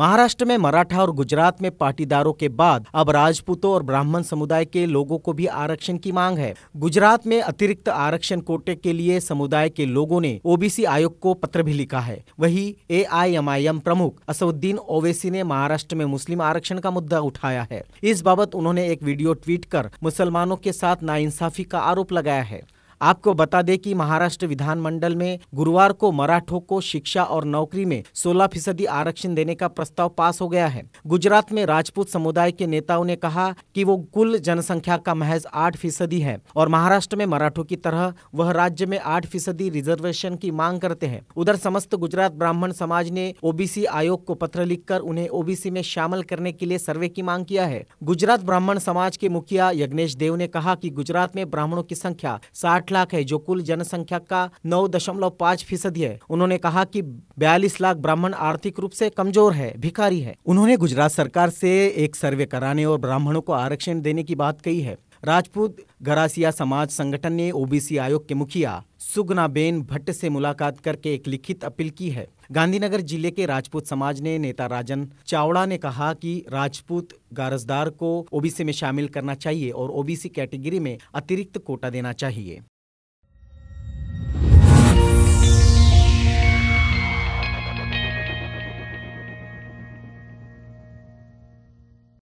महाराष्ट्र में मराठा और गुजरात में पाटीदारों के बाद अब राजपूतों और ब्राह्मण समुदाय के लोगों को भी आरक्षण की मांग है गुजरात में अतिरिक्त आरक्षण कोटे के लिए समुदाय के लोगों ने ओबीसी आयोग को पत्र भी लिखा है वही ए प्रमुख असउद्दीन ओवैसी ने महाराष्ट्र में मुस्लिम आरक्षण का मुद्दा उठाया है इस बाबत उन्होंने एक वीडियो ट्वीट कर मुसलमानों के साथ नाइंसाफी का आरोप लगाया है आपको बता दें कि महाराष्ट्र विधानमंडल में गुरुवार को मराठों को शिक्षा और नौकरी में 16 फीसदी आरक्षण देने का प्रस्ताव पास हो गया है गुजरात में राजपूत समुदाय के नेताओं ने कहा कि वो कुल जनसंख्या का महज आठ फीसदी है और महाराष्ट्र में मराठों की तरह वह राज्य में आठ फीसदी रिजर्वेशन की मांग करते हैं उधर समस्त गुजरात ब्राह्मण समाज ने ओबीसी आयोग को पत्र लिखकर उन्हें ओबीसी में शामिल करने के लिए सर्वे की मांग किया है गुजरात ब्राह्मण समाज के मुखिया यज्ञेश देव ने कहा कि गुजरात में ब्राह्मणों की संख्या साठ आठ लाख है जो कुल जनसंख्या का नौ दशमलव पाँच फीसदी है उन्होंने कहा कि बयालीस लाख ब्राह्मण आर्थिक रूप से कमजोर है भिखारी है उन्होंने गुजरात सरकार से एक सर्वे कराने और ब्राह्मणों को आरक्षण देने की बात कही है राजपूत गरासिया समाज संगठन ने ओबीसी आयोग के मुखिया सुगना बेन भट्ट से मुलाकात करके एक लिखित अपील की है गांधीनगर जिले के राजपूत समाज ने नेता राजन चावड़ा ने कहा कि राजपूत गारजदार को ओबीसी में शामिल करना चाहिए और ओबीसी कैटेगरी में अतिरिक्त कोटा देना चाहिए